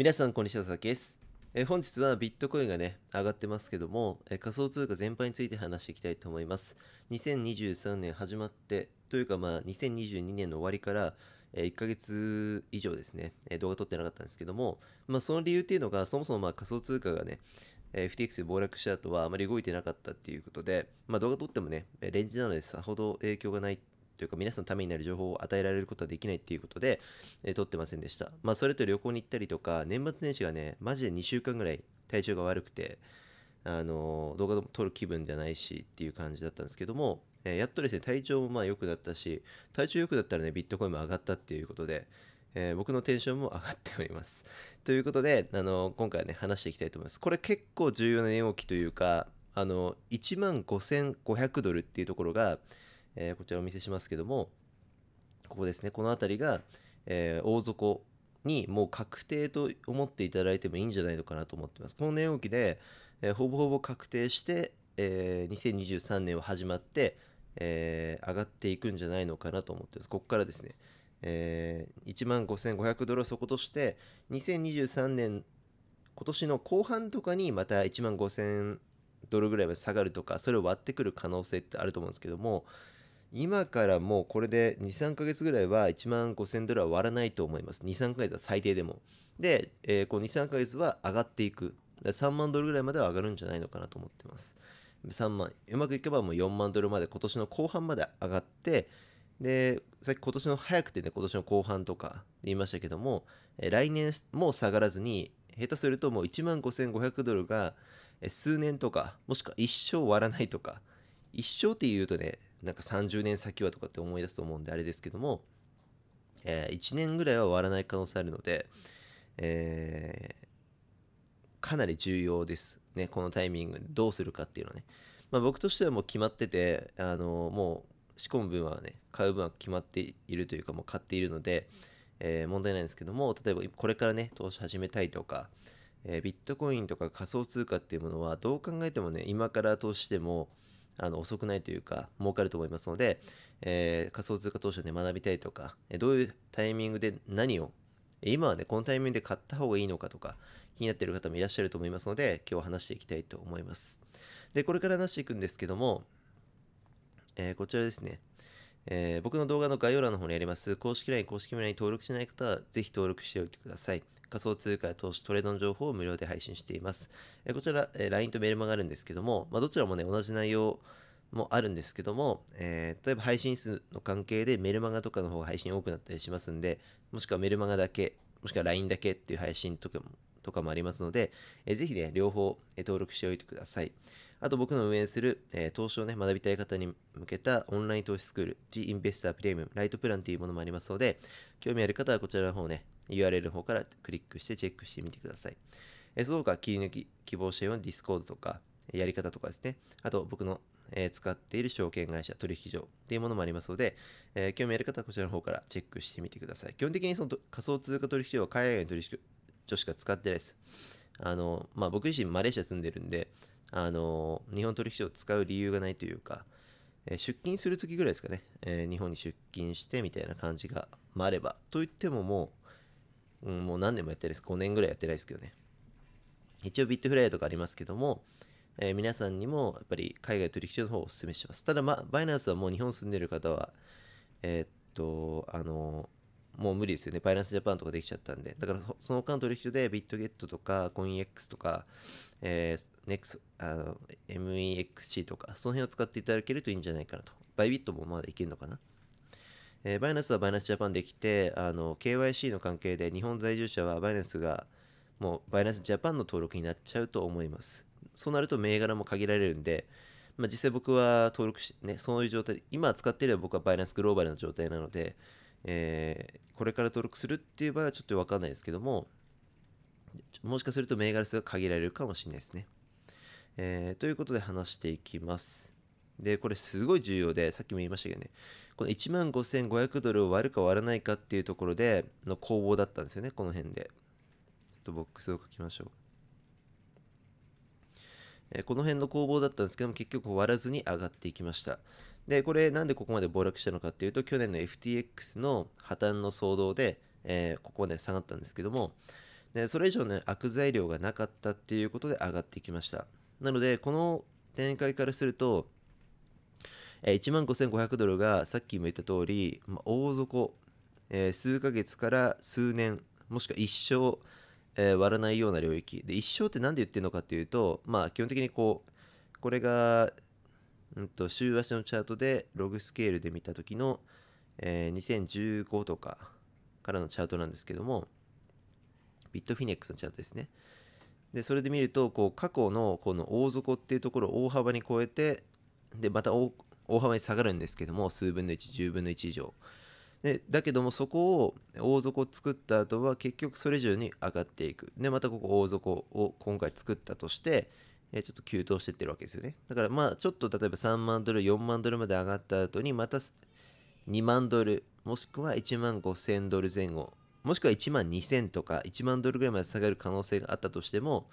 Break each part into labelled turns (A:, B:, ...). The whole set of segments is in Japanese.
A: 皆さん、こんにちは、佐々木です。え本日はビットコインがね、上がってますけどもえ、仮想通貨全般について話していきたいと思います。2023年始まって、というかまあ、2022年の終わりから、え1ヶ月以上ですね、え動画撮ってなかったんですけども、まあ、その理由っていうのが、そもそもまあ仮想通貨がね、え FTX で暴落した後はあまり動いてなかったっていうことで、まあ、動画撮ってもね、レンジなのでさほど影響がないというか皆さんのためになる情報を与えられることはできないっていうことで、えー、撮ってませんでした。まあそれと旅行に行ったりとか、年末年始がね、マジで2週間ぐらい体調が悪くて、あのー、動画撮る気分じゃないしっていう感じだったんですけども、えー、やっとですね、体調もまあ良くなったし、体調良くなったらね、ビットコインも上がったっていうことで、えー、僕のテンションも上がっております。ということで、あの今回はね、話していきたいと思います。これ結構重要な値動きというか、あの1万5500ドルっていうところが、えー、こちらお見せしますけどもここですねこの辺りが、えー、大底にもう確定と思っていただいてもいいんじゃないのかなと思ってますこの値動きで、えー、ほぼほぼ確定して、えー、2023年は始まって、えー、上がっていくんじゃないのかなと思ってますここからですね、えー、1万5500ドルを底として2023年今年の後半とかにまた1万5000ドルぐらいまで下がるとかそれを割ってくる可能性ってあると思うんですけども、今からもうこれで2、3ヶ月ぐらいは1万5000ドルは割らないと思います。2、3ヶ月は最低でも。で、えー、こう2、3ヶ月は上がっていく。3万ドルぐらいまでは上がるんじゃないのかなと思ってます。3万、うまくいけばもう4万ドルまで今年の後半まで上がって、で、さっき今年の早くてね、今年の後半とか言いましたけども、来年も下がらずに、下手するともう1万5500ドルが数年とか、もしくは一生割らないとか、一生って言うとね、なんか30年先はとかって思い出すと思うんであれですけども、えー、1年ぐらいは終わらない可能性あるので、えー、かなり重要です。ね、このタイミングどうするかっていうのはね。まあ、僕としてはもう決まってて、あのー、もう仕込む分はね、買う分は決まっているというか、もう買っているので、えー、問題ないんですけども、例えばこれからね、投資始めたいとか、えビットコインとか仮想通貨っていうものはどう考えてもね、今から投資しても、あの遅くないというか儲かると思いますので、えー、仮想通貨投資で学びたいとか、えどういうタイミングで何を今はね、このタイミングで買った方がいいのかとか、気になっている方もいらっしゃると思いますので、今日話していきたいと思います。で、これから話していくんですけども、えー、こちらですね。えー、僕の動画の概要欄の方にあります、公式 LINE、公式メールに登録しない方は、ぜひ登録しておいてください。仮想通貨や投資、トレードの情報を無料で配信しています。えー、こちら、えー、LINE とメールマがあるんですけども、まあ、どちらもね、同じ内容もあるんですけども、えー、例えば配信数の関係でメルマガとかの方が配信多くなったりしますんで、もしくはメルマガだけ、もしくは LINE だけっていう配信とかもとかもありますので、えー、ぜひね、両方、え登録しておいてください。あと僕の運営する、えー、投資をね、学びたい方に向けたオンライン投資スクール、G インベスタープレミアム、ライトプランというものもありますので、興味ある方はこちらの方ね、URL の方からクリックしてチェックしてみてください。えー、その他、切り抜き、希望者用の Discord とか、やり方とかですね、あと僕の、えー、使っている証券会社、取引所っていうものもありますので、えー、興味ある方はこちらの方からチェックしてみてください。基本的にその仮想通貨取引所は海外の取引所しか使ってないです。あの、まあ、僕自身マレーシア住んでるんで、あの日本取引所を使う理由がないというか、え出勤する時ぐらいですかね、えー、日本に出勤してみたいな感じが、まあ、あればといってももう、うん、もう何年もやってないです5年ぐらいやってないですけどね一応ビットフライヤーとかありますけども、えー、皆さんにもやっぱり海外取引所の方をお勧めしますただ、まあ、バイナンスはもう日本住んでる方はえー、っとあのーもう無理ですよね。バイナンスジャパンとかできちゃったんで。だからその間取引所でビットゲットとかコイン X とか、えー、NEX、あの、MEXC とか、その辺を使っていただけるといいんじゃないかなと。バイビットもまだいけるのかな。えー、バイナンスはバイナンスジャパンできて、あの、KYC の関係で日本在住者はバイナンスがもうバイナンスジャパンの登録になっちゃうと思います。そうなると銘柄も限られるんで、まあ、実際僕は登録し、ね、そういう状態、今使っていれば僕はバイナンスグローバルの状態なので、えー、これから登録するっていう場合はちょっと分かんないですけども、もしかすると銘柄数が限られるかもしれないですね。えー、ということで話していきます。で、これすごい重要で、さっきも言いましたけどね、この1万5500ドルを割るか割らないかっていうところでの攻防だったんですよね、この辺で。ちょっとボックスを書きましょう。えー、この辺の攻防だったんですけども、結局割らずに上がっていきました。で、これなんでここまで暴落したのかっていうと、去年の FTX の破綻の騒動で、えー、ここまで下がったんですけども、でそれ以上の、ね、悪材料がなかったっていうことで上がってきました。なので、この展開からすると、えー、1万5500ドルがさっきも言った通り、まあ、大底、えー、数ヶ月から数年、もしくは一生、えー、割らないような領域。で、一生って何で言ってるのかっていうと、まあ、基本的にこう、これがんと、週足のチャートでログスケールで見た時の、えー、2015とかからのチャートなんですけども、ビットフィネックスのチャートですね。で、それで見ると、こう、過去のこの大底っていうところを大幅に超えて、で、また大幅に下がるんですけども、数分の1、10分の1以上。でだけどもそこを大底作った後は結局それ以上に上がっていくでまたここ大底を今回作ったとしてちょっと急騰してってるわけですよね。だからまあちょっと例えば3万ドル、4万ドルまで上がった後にまた2万ドル、もしくは1万5000ドル前後、もしくは1万2000とか1万ドルぐらいまで下がる可能性があったとしても、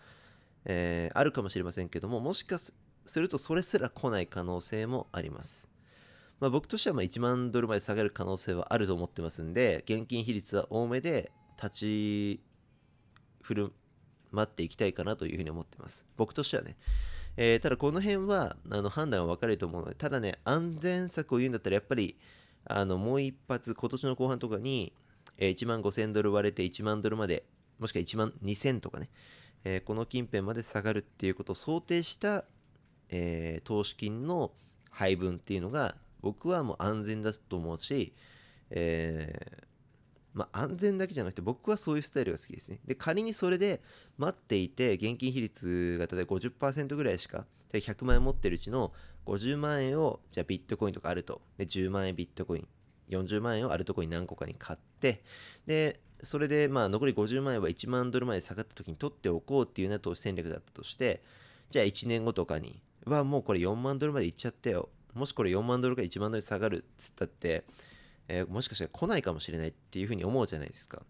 A: えー、あるかもしれませんけども、もしかするとそれすら来ない可能性もあります。まあ、僕としてはま1万ドルまで下がる可能性はあると思ってますんで、現金比率は多めで立ち振る待っていきたいかなというふうに思ってます。僕としてはね。えー、ただこの辺はあの判断は分かれると思うので、ただね、安全策を言うんだったらやっぱり、あのもう一発、今年の後半とかに、えー、1万5000ドル割れて1万ドルまで、もしくは1万2000とかね、えー、この近辺まで下がるっていうことを想定した、えー、投資金の配分っていうのが、僕はもう安全だと思うし、えー、まあ、安全だけじゃなくて僕はそういうスタイルが好きですね。で、仮にそれで待っていて、現金比率が例えば50%ぐらいしか、100万円持ってるうちの50万円を、じゃあビットコインとかあると。で、10万円ビットコイン、40万円をアルトコイン何個かに買って、で、それでまあ残り50万円は1万ドルまで下がった時に取っておこうっていうような投資戦略だったとして、じゃあ1年後とかに、はもうこれ4万ドルまでいっちゃったよ。もしこれ4万ドルが1万ドル下がるっつったって、えー、もしかしたら来ないかもしれないっていうふうに思うじゃないですか。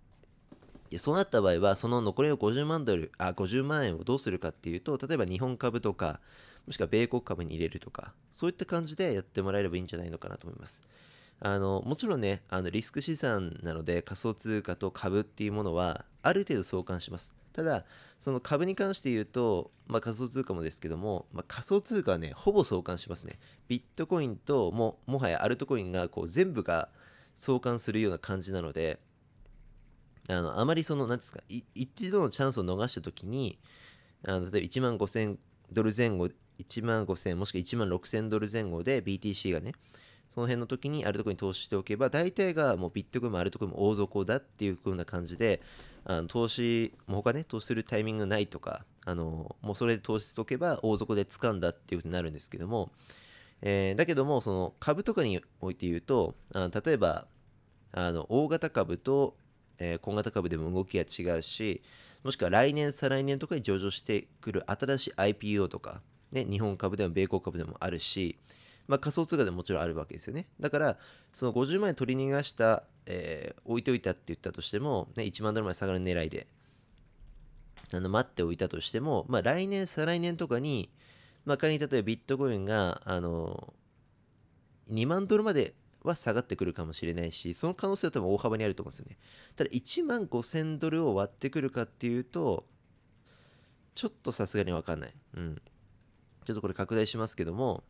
A: でそうなった場合は、その残りの50万ドル、あ、50万円をどうするかっていうと、例えば日本株とか、もしくは米国株に入れるとか、そういった感じでやってもらえればいいんじゃないのかなと思います。あのもちろんね、あのリスク資産なので仮想通貨と株っていうものはある程度相関します。ただ、その株に関して言うと、まあ、仮想通貨もですけども、まあ、仮想通貨はね、ほぼ相関しますね。ビットコインとも、もはやアルトコインがこう全部が相関するような感じなのであのあまりその何ですか一度のチャンスを逃した時にあの例えば1万5000ドル前後1万5000もしくは1万6000ドル前後で BTC がねその辺の時にあるとこに投資しておけば大体がもうビットコインもあるとこも大底だっていう風な感じであの投資も他ね投資するタイミングないとかあのもうそれで投資しておけば大底で掴んだっていうふうになるんですけどもえー、だけどもその株とかにおいて言うとあ例えばあの大型株と、えー、小型株でも動きが違うしもしくは来年再来年とかに上場してくる新しい IPO とか、ね、日本株でも米国株でもあるし、まあ、仮想通貨でももちろんあるわけですよねだからその50万円取り逃がした、えー、置いておいたって言ったとしても、ね、1万ドルまで下がる狙いであの待っておいたとしても、まあ、来年再来年とかにまあ、仮に例えばビットコインが、あの、2万ドルまでは下がってくるかもしれないし、その可能性は多分大幅にあると思うんですよね。ただ1万5000ドルを割ってくるかっていうと、ちょっとさすがにわかんない。うん。ちょっとこれ拡大しますけども、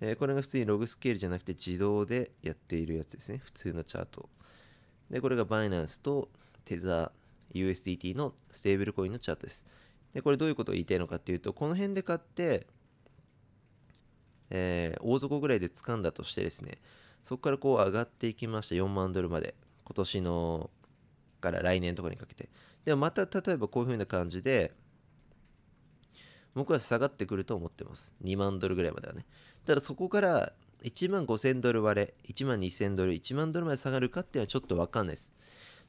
A: えー、これが普通にログスケールじゃなくて自動でやっているやつですね。普通のチャート。で、これがバイナンスとテザー USDT のステーブルコインのチャートです。でこれどういうことを言いたいのかっていうとこの辺で買って、えー、大底ぐらいで掴んだとしてですねそこからこう上がっていきました4万ドルまで今年のから来年とかにかけてでもまた例えばこういう風な感じで僕は下がってくると思ってます2万ドルぐらいまではねただそこから1万5000ドル割れ1万2000ドル1万ドルまで下がるかっていうのはちょっと分かんないです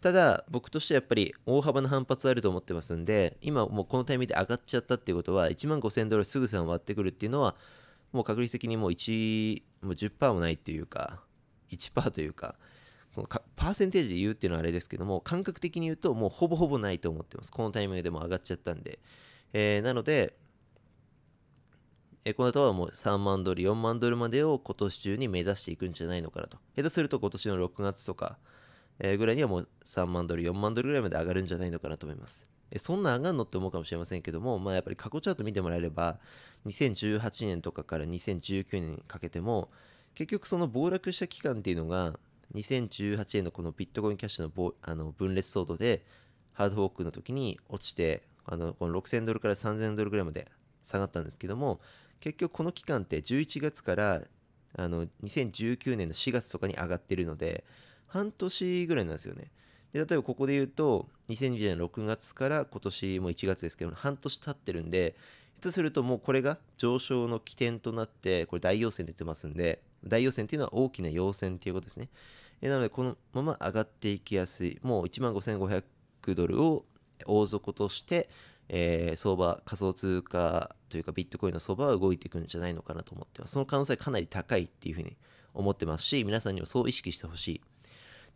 A: ただ僕としてはやっぱり大幅な反発あると思ってますんで今もうこのタイミングで上がっちゃったっていうことは1万5000ドルすぐさま割ってくるっていうのはもう確率的にもう1もう10%もないっていうか1%というかこのパーセンテージで言うっていうのはあれですけども感覚的に言うともうほぼほぼないと思ってますこのタイミングでも上がっちゃったんで、えー、なのでえこの後はもう3万ドル、4万ドルまでを今年中に目指していくんじゃないのかなと。下手すると今年の6月とか、えぐらいにはもう3万ドル、4万ドルぐらいまで上がるんじゃないのかなと思います。えそんな上がんのって思うかもしれませんけども、まあ、やっぱり過去チャート見てもらえれば、2018年とかから2019年にかけても、結局その暴落した期間っていうのが、2018年のこのビットコインキャッシュのあの分裂騒動で、ハードフォークの時に落ちて、あのこの6000ドルから3000ドルぐらいまで下がったんですけども、結局この期間って11月からあの2019年の4月とかに上がってるので、半年ぐらいなんですよね。で例えばここで言うと2020年6月から今年も1月ですけど半年経ってるんで下手するともうこれが上昇の起点となってこれ大陽線出てますんで大陽線っていうのは大きな陽線っていうことですね。えなのでこのまま上がっていきやすいもう1万5500ドルを大底として、えー、相場仮想通貨というかビットコインの相場は動いていくんじゃないのかなと思ってますその可能性かなり高いっていうふうに思ってますし皆さんにもそう意識してほしい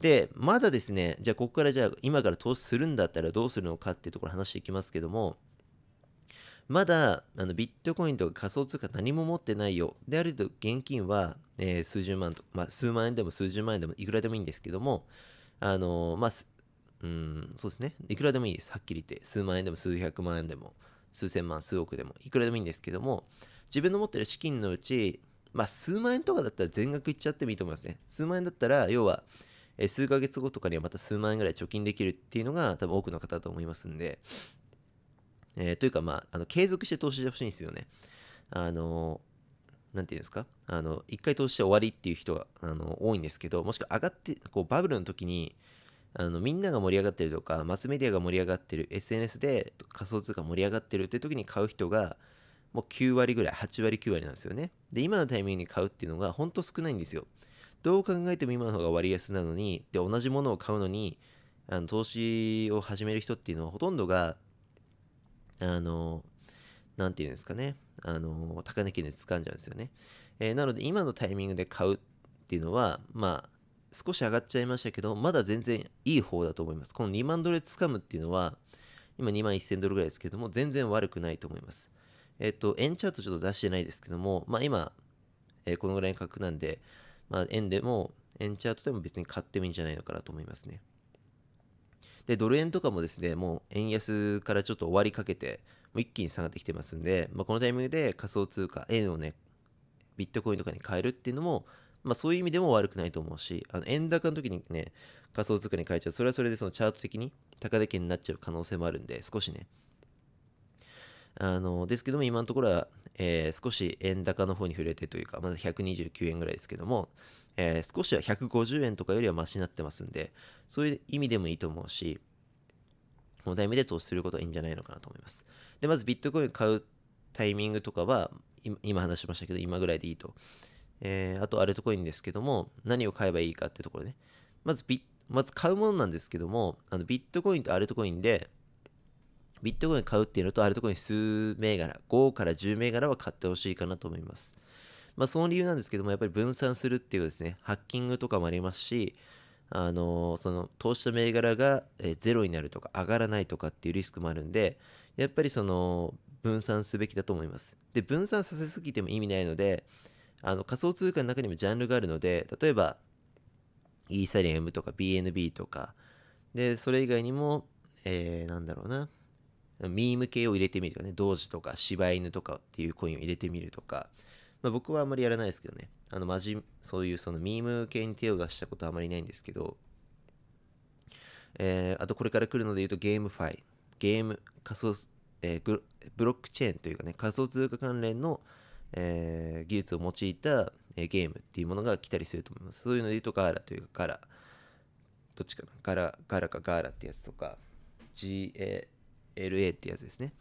A: で、まだですね、じゃあここからじゃあ今から投資するんだったらどうするのかっていうところ話していきますけども、まだあのビットコインとか仮想通貨何も持ってないよ。であると現金は、えー、数十万とか、まあ、数万円でも数十万円でもいくらでもいいんですけども、あのー、まあ、うん、そうですね。いくらでもいいです。はっきり言って。数万円でも数百万円でも、数千万、数億でも、いくらでもいいんですけども、自分の持ってる資金のうち、まあ、数万円とかだったら全額いっちゃってもいいと思いますね。数万円だったら、要は、え数ヶ月後とかにはまた数万円ぐらい貯金できるっていうのが多分多くの方だと思いますんで、えー、というかまあ、あの継続して投資してほしいんですよね。あのんて言うんですかあの一回投資して終わりっていう人があの多いんですけどもしくは上がってこうバブルの時にあのみんなが盛り上がってるとかマスメディアが盛り上がってる SNS で仮想通貨盛り上がってるって時に買う人がもう9割ぐらい8割9割なんですよねで今のタイミングに買うっていうのがほんと少ないんですよどう考えても今の方が割安なのにで同じものを買うのにあの投資を始める人っていうのはほとんどがあの何て言うんですかねあの高値金で掴んじゃうんですよね、えー、なので今のタイミングで買うっていうのはまあ少し上がっちゃいましたけどまだ全然いい方だと思いますこの2万ドル掴むっていうのは今2万1000ドルぐらいですけども全然悪くないと思いますえっ、ー、と円チャートちょっと出してないですけどもまあ今、えー、このぐらいの価格なんでまあ、円でも、円チャートでも別に買ってもいいんじゃないのかなと思いますね。で、ドル円とかもですね、もう円安からちょっと終わりかけて、もう一気に下がってきてますんで、まあ、このタイミングで仮想通貨、円をね、ビットコインとかに変えるっていうのも、まあ、そういう意味でも悪くないと思うし、あの円高の時にね、仮想通貨に変えちゃう、それはそれでそのチャート的に高値圏になっちゃう可能性もあるんで、少しね、あのですけども今のところは、えー、少し円高の方に触れてというかまだ129円ぐらいですけども、えー、少しは150円とかよりはマシになってますんでそういう意味でもいいと思うしこの目で投資することはいいんじゃないのかなと思いますでまずビットコイン買うタイミングとかは今話しましたけど今ぐらいでいいと、えー、あとアルトコインですけども何を買えばいいかってところねまずビまず買うものなんですけどもあのビットコインとアルトコインでビットコイン買うっていうのと、あるところに数銘柄、5から10銘柄は買ってほしいかなと思います。まあ、その理由なんですけども、やっぱり分散するっていうですね、ハッキングとかもありますし、あのー、その投資した銘柄が、えゼロになるとか上がらないとかっていうリスクもあるんで、やっぱりその分散すべきだと思います。で、分散させすぎても意味ないので、あの仮想通貨の中にもジャンルがあるので、例えば、イーサリアムとか BNB とか、で、それ以外にも、えー、なんだろうな、ミーム系を入れてみるとかね、同時とか柴犬とかっていうコインを入れてみるとか、まあ、僕はあんまりやらないですけどね、あの、まじ、そういうそのミーム系に手を出したことはあまりないんですけど、えー、あとこれから来るので言うとゲームファイ、ゲーム仮想、えー、ブロックチェーンというかね、仮想通貨関連の、えー、技術を用いた、えー、ゲームっていうものが来たりすると思います。そういうので言うとガーラというかカラ、どっちかな、ガラ、ガラかガーラってやつとか、GA、LA ってやつですね。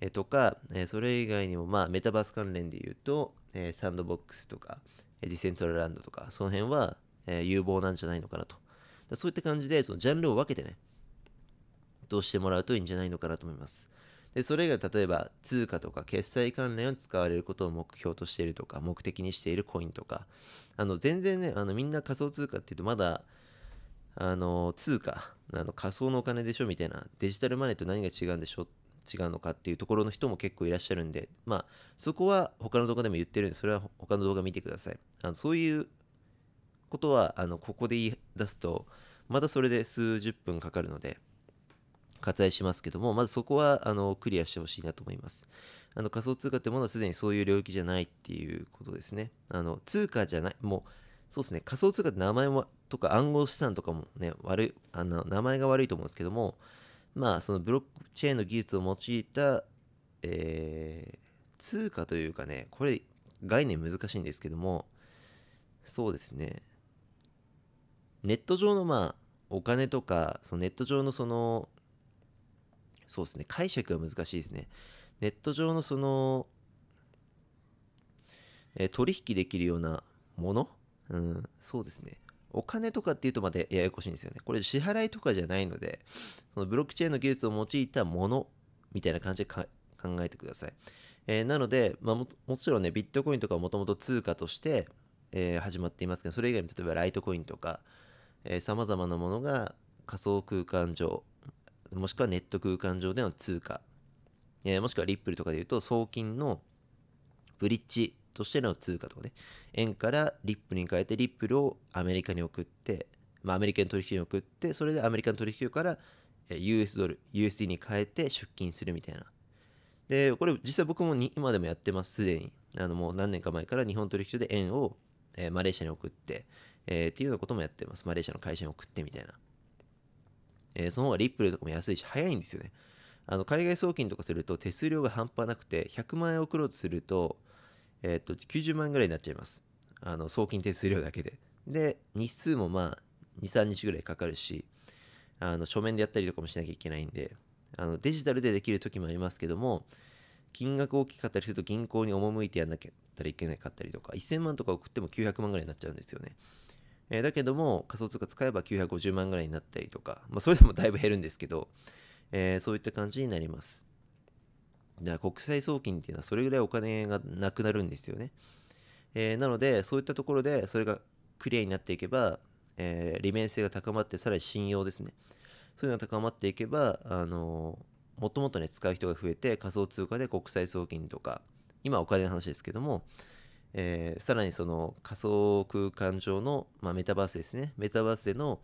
A: えとか、えそれ以外にも、まあ、メタバース関連で言うと、えサンドボックスとか、ディセントラランドとか、その辺は、え有望なんじゃないのかなと。そういった感じで、そのジャンルを分けてね、うしてもらうといいんじゃないのかなと思います。で、それ以外、例えば、通貨とか決済関連を使われることを目標としているとか、目的にしているコインとか、あの、全然ね、あの、みんな仮想通貨っていうと、まだ、あの通貨あの仮想のお金でしょみたいなデジタルマネーと何が違うんでしょ違うのかっていうところの人も結構いらっしゃるんでまあそこは他の動画でも言ってるんでそれは他の動画見てくださいあのそういうことはあのここで言い出すとまたそれで数十分かかるので割愛しますけどもまずそこはあのクリアしてほしいなと思いますあの仮想通貨ってものはすでにそういう領域じゃないっていうことですねあの通貨じゃないもうそうですね、仮想通貨って名前もとか暗号資産とかもね、悪い、あの、名前が悪いと思うんですけども、まあ、そのブロックチェーンの技術を用いた、えー、通貨というかね、これ、概念難しいんですけども、そうですね、ネット上のまあ、お金とか、そのネット上のその、そうですね、解釈が難しいですね。ネット上のその、えー、取引できるようなものうん、そうですね。お金とかっていうとまたややこしいんですよね。これ支払いとかじゃないので、そのブロックチェーンの技術を用いたものみたいな感じで考えてください。えー、なので、まあも、もちろんね、ビットコインとかはもともと通貨として、えー、始まっていますけど、それ以外に例えばライトコインとか、え様々なものが仮想空間上、もしくはネット空間上での通貨、えー、もしくはリップルとかで言うと、送金のブリッジとしての通貨とかね、円からリップに変えて、リップルをアメリカに送って、まあ、アメリカの取引に送って、それでアメリカの取引から US ドル、USD に変えて出金するみたいな。で、これ実際僕もに今でもやってます、すでに。あのもう何年か前から日本取引所で円を、えー、マレーシアに送って、えー、っていうようなこともやってます。マレーシアの会社に送ってみたいな。えー、その方がリップルとかも安いし、早いんですよね。あの海外送金とかすると手数料が半端なくて、100万円送ろうとすると、えっと、90万ぐらいになっちゃいます。あの、送金手数料だけで。で、日数もまあ、2、3日ぐらいかかるし、あの、書面でやったりとかもしなきゃいけないんで、あの、デジタルでできる時もありますけども、金額大きかったりすると銀行に赴いてやんなきゃいけなかったりとか、1000万とか送っても900万ぐらいになっちゃうんですよね。えー、だけども、仮想通貨使えば950万ぐらいになったりとか、まあ、それでもだいぶ減るんですけど、えー、そういった感じになります。じゃあ国際送金っていうのはそれぐらいお金がなくなるんですよね。えー、なのでそういったところでそれがクリアになっていけば、えー、利便性が高まってさらに信用ですねそういうのが高まっていけば、あのー、もともとね使う人が増えて仮想通貨で国際送金とか今お金の話ですけども、えー、さらにその仮想空間上の、まあ、メタバースですねメタバースでの、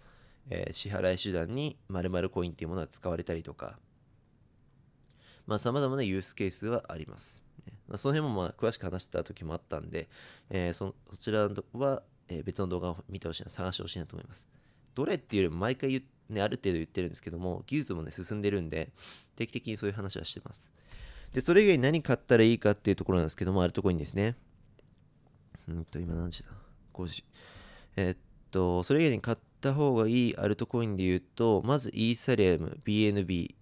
A: え支払い手段に〇〇コインっていうものが使われたりとかまあ、様々なユースケースはあります。まあ、その辺もまあ詳しく話した時もあったんで、えー、そそちらは、え別の動画を見てほしいな、探してほしいなと思います。どれっていうよりも毎回ね、ある程度言ってるんですけども、技術もね、進んでるんで、定期的にそういう話はしてます。で、それ以外に何買ったらいいかっていうところなんですけども、あるところにですね、うんと、今何時だ ?5 時。えー、っと、それ以外に買った方がいいアルトコインで言うと、まずイーサリアム、BNB、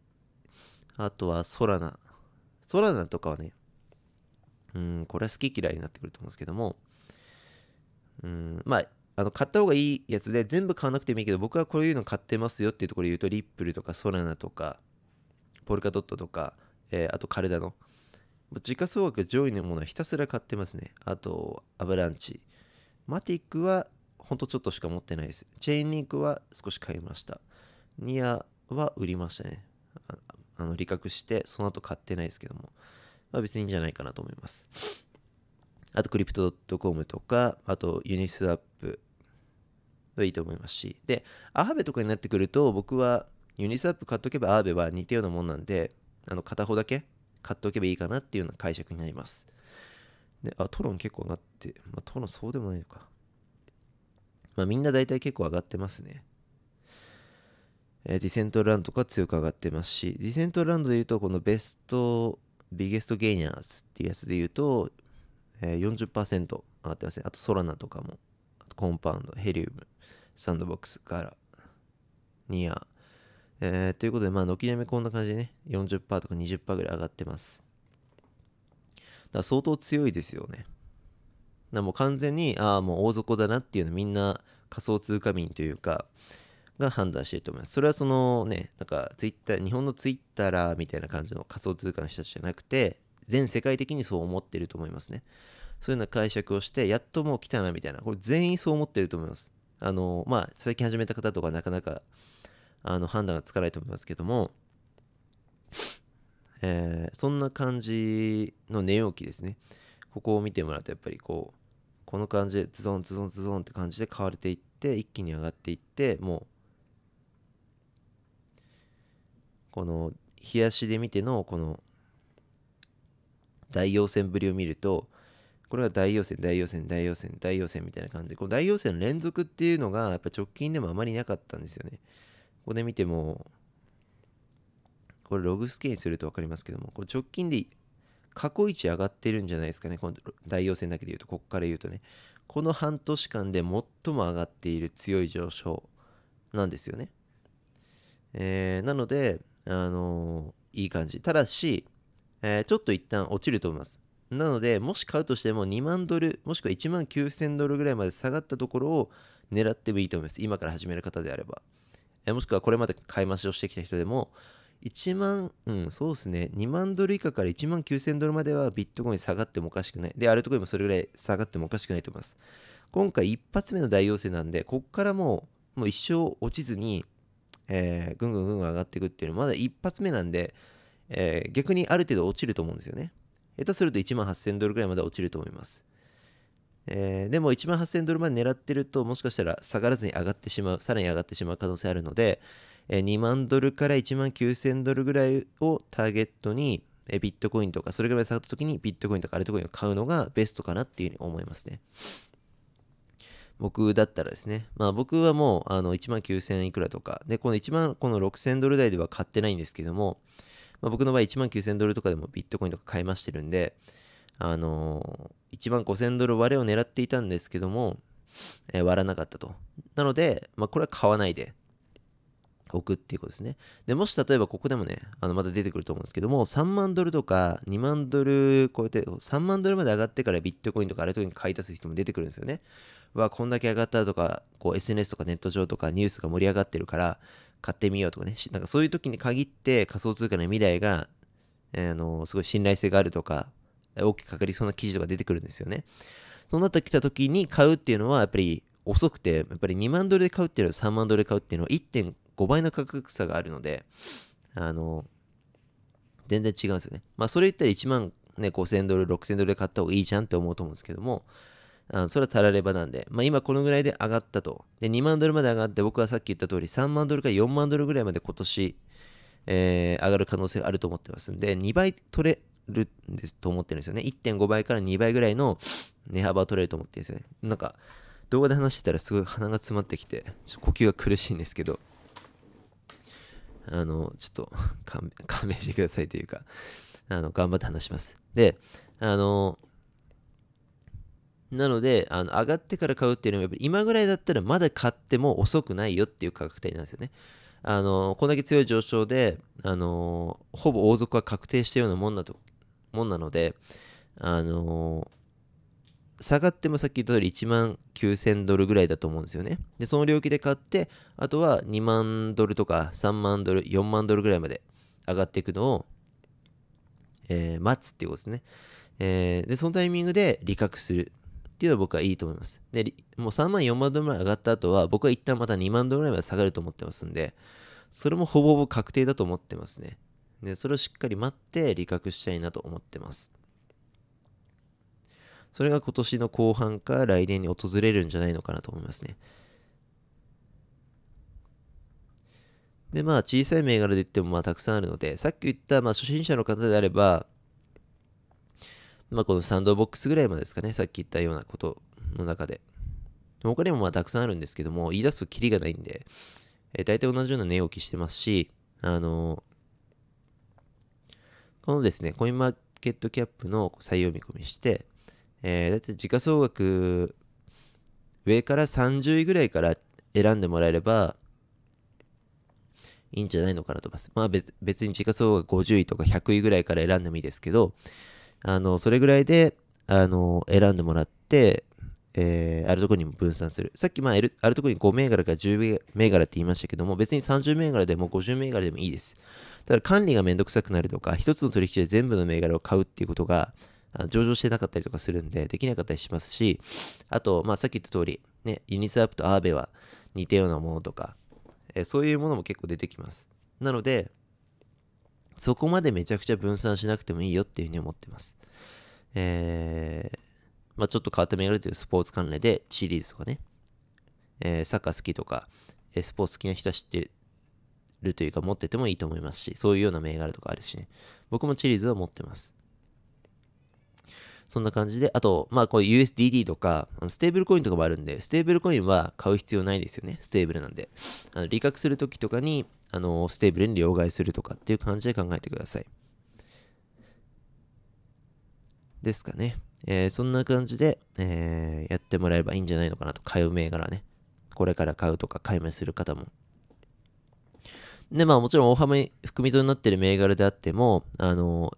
A: あとはソラナ。ソラナとかはね、うん、これは好き嫌いになってくると思うんですけども、うん、まあ、あの買った方がいいやつで全部買わなくてもいいけど僕はこういうの買ってますよっていうところで言うとリップルとかソラナとかポルカドットとか、えー、あとカルダの時価総額上位のものはひたすら買ってますねあとアバランチマティックはほんとちょっとしか持ってないですチェーンリンクは少し買いましたニアは売りましたねあの、利確して、その後買ってないですけども、まあ別にいいんじゃないかなと思います。あと、クリプト .com とか、あと、ユニスワップはいいと思いますし、で、アーベとかになってくると、僕はユニスワップ買っとけばアーベは似たようなもんなんで、あの、片方だけ買っておけばいいかなっていうような解釈になります。で、あ、トロン結構上がって、まあ、トロンそうでもないのか。まあ、みんな大体結構上がってますね。えディセントランドが強く上がってますし、ディセントランドでいうと、このベスト、ビゲストゲイナーズっていうやつでいうと、え40%上がってますね。あとソラナとかも、あとコンパウンド、ヘリウム、サンドボックス、ガラ、ニア、えー、ということで、まあ、軒並みこんな感じでね、40%とか20%ぐらい上がってます。だから相当強いですよね。だもう完全に、ああ、もう大底だなっていうのみんな仮想通貨民というか、が判断してると思います。それはそのね、なんかツイッター、日本のツイッターみたいな感じの仮想通貨の人たちじゃなくて、全世界的にそう思ってると思いますね。そういうような解釈をして、やっともう来たなみたいな、これ全員そう思ってると思います。あの、まあ、最近始めた方とかなかなか、あの、判断がつかないと思いますけども、えー、そんな感じの寝起きですね。ここを見てもらうと、やっぱりこう、この感じでズドンズドンズドンって感じで買われていって、一気に上がっていって、もうこの冷やしで見てのこの大陽線ぶりを見るとこれは大陽線大陽線大陽線大陽線みたいな感じでこの大陽線の連続っていうのがやっぱ直近でもあまりなかったんですよねここで見てもこれログスケにすると分かりますけどもこれ直近で過去置上がってるんじゃないですかねこの大陽線だけで言うとこっから言うとねこの半年間で最も上がっている強い上昇なんですよねえー、なのであのー、いい感じ。ただし、えー、ちょっと一旦落ちると思います。なので、もし買うとしても2万ドル、もしくは1万9000ドルぐらいまで下がったところを狙ってもいいと思います。今から始める方であれば。えー、もしくはこれまで買い増しをしてきた人でも、1万、うん、そうですね。2万ドル以下から1万9000ドルまではビットコイン下がってもおかしくない。で、あるところもそれぐらい下がってもおかしくないと思います。今回一発目の大陽性なんで、こっからもう、もう一生落ちずに、えー、ぐんぐんぐんぐん上がっていくっていうのはまだ一発目なんで、えー、逆にある程度落ちると思うんですよね。下手すると1万8000ドルぐらいまで落ちると思います。えー、でも1万8000ドルまで狙ってるともしかしたら下がらずに上がってしまう、さらに上がってしまう可能性あるので、えー、2万ドルから1万9000ドルぐらいをターゲットに、えー、ビットコインとか、それぐらい下がった時にビットコインとかあるところに買うのがベストかなっていうふうに思いますね。僕だったらですね、まあ僕はもうあの1万9000いくらとか、で、この1万、この6000ドル台では買ってないんですけども、まあ、僕の場合1万9000ドルとかでもビットコインとか買いましてるんで、あのー、1万5000ドル割れを狙っていたんですけども、えー、割らなかったと。なので、まあこれは買わないで、置くっていうことですね。で、もし例えばここでもね、あのまた出てくると思うんですけども、3万ドルとか2万ドル超えて、3万ドルまで上がってからビットコインとかあれとかに買い足す人も出てくるんですよね。わ、こんだけ上がったとか、こう SNS とかネット上とかニュースが盛り上がってるから、買ってみようとかね、なんかそういう時に限って仮想通貨の未来が、えー、あのすごい信頼性があるとか、大きくかかりそうな記事とか出てくるんですよね。そうなってきた時に買うっていうのは、やっぱり遅くて、やっぱり2万ドルで買うっていうのは3万ドルで買うっていうのは1.5 5倍の価格差があるので、あの、全然違うんですよね。まあ、それ言ったら1万、ね、5000ドル、6000ドルで買った方がいいじゃんって思うと思うんですけども、あそれは足らればなんで、まあ、今このぐらいで上がったと。で、2万ドルまで上がって、僕はさっき言った通り3万ドルから4万ドルぐらいまで今年、えー、上がる可能性があると思ってますんで、2倍取れるんですと思ってるんですよね。1.5倍から2倍ぐらいの値幅を取れると思ってるんですよね。なんか、動画で話してたらすごい鼻が詰まってきて、ちょっと呼吸が苦しいんですけど、あの、ちょっと勘弁してくださいというか、あの、頑張って話します。で、あの、なので、あの上がってから買うっていうのは、やっぱり今ぐらいだったらまだ買っても遅くないよっていう価格帯なんですよね。あの、こんだけ強い上昇で、あの、ほぼ王族は確定したようなもんなと、もんなので、あの、下がってもさっき言った通り1万9000ドルぐらいだと思うんですよね。で、その領域で買って、あとは2万ドルとか3万ドル、4万ドルぐらいまで上がっていくのを、えー、待つっていうことですね。えー、で、そのタイミングで利確するっていうのは僕はいいと思います。で、もう3万、4万ドルぐらい上がった後は、僕は一旦また2万ドルぐらいまで下がると思ってますんで、それもほぼほぼ確定だと思ってますね。で、それをしっかり待って利確したいなと思ってます。それが今年の後半か来年に訪れるんじゃないのかなと思いますね。で、まあ、小さい銘柄で言っても、まあ、たくさんあるので、さっき言った、まあ、初心者の方であれば、まあ、このサンドボックスぐらいまでですかね、さっき言ったようなことの中で。他にもまあたくさんあるんですけども、言い出すとキリがないんで、えー、大体同じような値動きしてますし、あのー、このですね、コインマーケットキャップの再読み込みして、えー、だって時価総額上から30位ぐらいから選んでもらえればいいんじゃないのかなと思います。まあ別別に時価総額50位とか100位ぐらいから選んでもいいですけど、あの、それぐらいで、あの、選んでもらって、えー、あるとこにも分散する。さっき、まあ、あるとこに5銘柄か10銘柄って言いましたけども、別に30銘柄でも50銘柄でもいいです。ただ管理がめんどくさくなるとか、一つの取引で全部の銘柄を買うっていうことが、あ上場してなかったりとかするんで、できなかったりしますし、あと、まあ、さっき言った通り、ね、ユニスワップとアーベは似たようなものとか、えー、そういうものも結構出てきます。なので、そこまでめちゃくちゃ分散しなくてもいいよっていうふうに思ってます。えー、まあ、ちょっと変わったがあるというスポーツ関連でシリーズとかね、えー、サッカー好きとか、えー、スポーツ好きな人は知ってるというか持っててもいいと思いますし、そういうような銘柄とかあるしね、僕もチリーズは持ってます。そんな感じで、あと、まあ、こう u s d d とか、ステーブルコインとかもあるんで、ステーブルコインは買う必要ないですよね。ステーブルなんで。あの利確するときとかに、あの、ステーブルに両替するとかっていう感じで考えてください。ですかね。えー、そんな感じで、えー、やってもらえばいいんじゃないのかなと、買う銘柄ね。これから買うとか、買い目する方も。で、まあもちろん大幅に含み損になってる銘柄であっても、あの、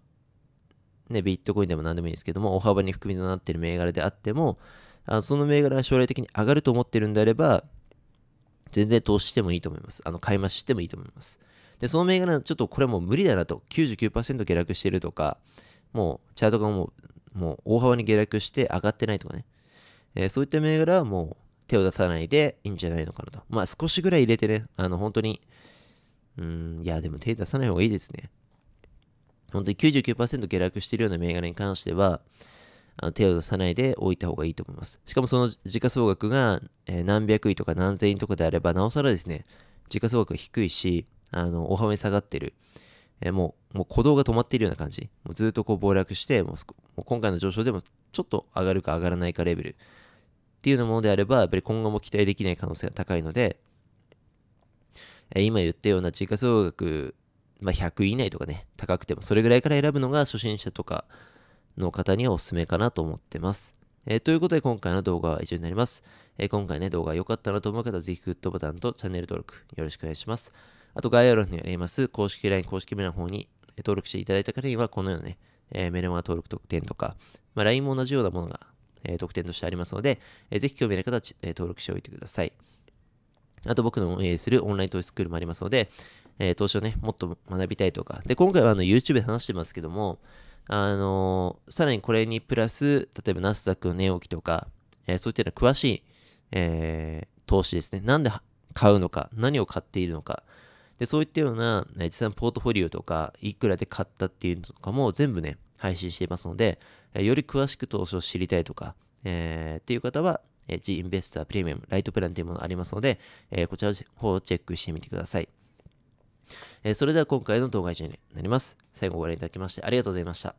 A: ね、ビットコインでも何でもいいですけども、大幅に含みとなっている銘柄であっても、あその銘柄が将来的に上がると思ってるんであれば、全然投資してもいいと思います。あの、買い増ししてもいいと思います。で、その銘柄、ちょっとこれもう無理だなと、99%下落してるとか、もうチャートがもう、もう大幅に下落して上がってないとかね、えー、そういった銘柄はもう手を出さないでいいんじゃないのかなと。まあ少しぐらい入れてね、あの本当に、うん、いやでも手出さない方がいいですね。本当に99%下落しているような銘柄に関しては、あの手を出さないでおいた方がいいと思います。しかもその時価総額が、え何百位とか何千位とかであれば、なおさらですね、時価総額が低いし、あの、大幅に下がってる。えもう、もう鼓動が止まっているような感じ。もうずっとこう暴落して、もう今回の上昇でもちょっと上がるか上がらないかレベルっていうようなものであれば、やっぱり今後も期待できない可能性が高いので、え今言ったような時価総額まあ、100位以内とかね、高くても、それぐらいから選ぶのが初心者とかの方にはおすすめかなと思ってます。えー、ということで今回の動画は以上になります。えー、今回ね、動画良かったなと思う方はぜひグッドボタンとチャンネル登録よろしくお願いします。あと概要欄にあります公式 LINE 公式メの方に登録していただいた方にはこのようなね、えー、メルマガ登録特典とか、まあ、LINE も同じようなものが、えー、特典としてありますので、えー、ぜひ興味のある方は、えー、登録しておいてください。あと僕の運営するオンライン投資スクールもありますので、えー、投資をね、もっと学びたいとか。で、今回はあの YouTube で話してますけども、あのー、さらにこれにプラス、例えばナスダックの値置きとか、えー、そういったような詳しい、えー、投資ですね。なんで買うのか、何を買っているのか。で、そういったような、ね、実際のポートフォリオとか、いくらで買ったっていうのとかも全部ね、配信していますので、えより詳しく投資を知りたいとか、えっていう方は、え G インベスタープレミアム、ライトプランというものがありますので、えこちらの方をチェックしてみてください。えー、それでは今回の動画以上になります。最後ご覧いただきましてありがとうございました。